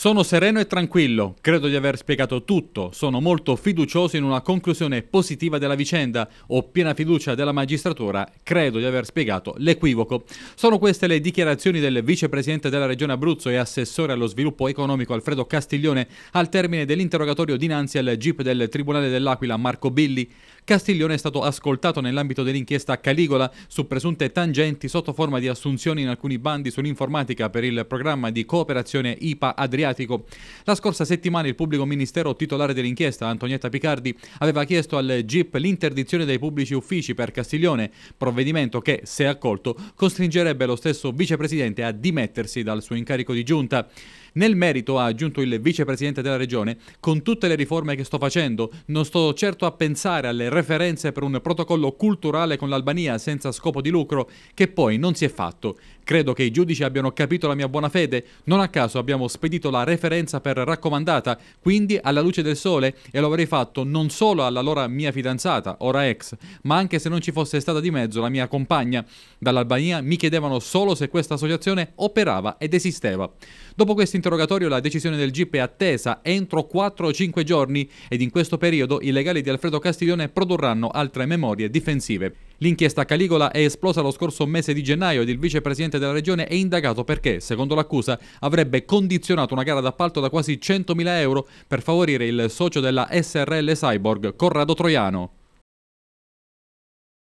Sono sereno e tranquillo, credo di aver spiegato tutto, sono molto fiducioso in una conclusione positiva della vicenda, ho piena fiducia della magistratura, credo di aver spiegato l'equivoco. Sono queste le dichiarazioni del vicepresidente della regione Abruzzo e assessore allo sviluppo economico Alfredo Castiglione al termine dell'interrogatorio dinanzi al GIP del Tribunale dell'Aquila Marco Billi. Castiglione è stato ascoltato nell'ambito dell'inchiesta a Caligola su presunte tangenti sotto forma di assunzioni in alcuni bandi sull'informatica per il programma di cooperazione IPA Adriatico mediatico. La scorsa settimana il pubblico ministero titolare dell'inchiesta, Antonietta Picardi, aveva chiesto al GIP l'interdizione dei pubblici uffici per Castiglione, provvedimento che, se accolto, costringerebbe lo stesso vicepresidente a dimettersi dal suo incarico di giunta. Nel merito, ha aggiunto il vicepresidente della regione, con tutte le riforme che sto facendo, non sto certo a pensare alle referenze per un protocollo culturale con l'Albania senza scopo di lucro, che poi non si è fatto. Credo che i giudici abbiano capito la mia buona fede, non a caso abbiamo spedito la nuova referenza per raccomandata, quindi alla luce del sole e lo avrei fatto non solo all'allora mia fidanzata, ora ex, ma anche se non ci fosse stata di mezzo la mia compagna. Dall'Albania mi chiedevano solo se questa associazione operava ed esisteva. Dopo questo interrogatorio la decisione del GIP è attesa entro 4 o 5 giorni ed in questo periodo i legali di Alfredo Castiglione produrranno altre memorie difensive. L'inchiesta Caligola è esplosa lo scorso mese di gennaio ed il vicepresidente della regione è indagato perché, secondo l'accusa, avrebbe condizionato una gara d'appalto da quasi 100.000 euro per favorire il socio della SRL Cyborg, Corrado Troiano.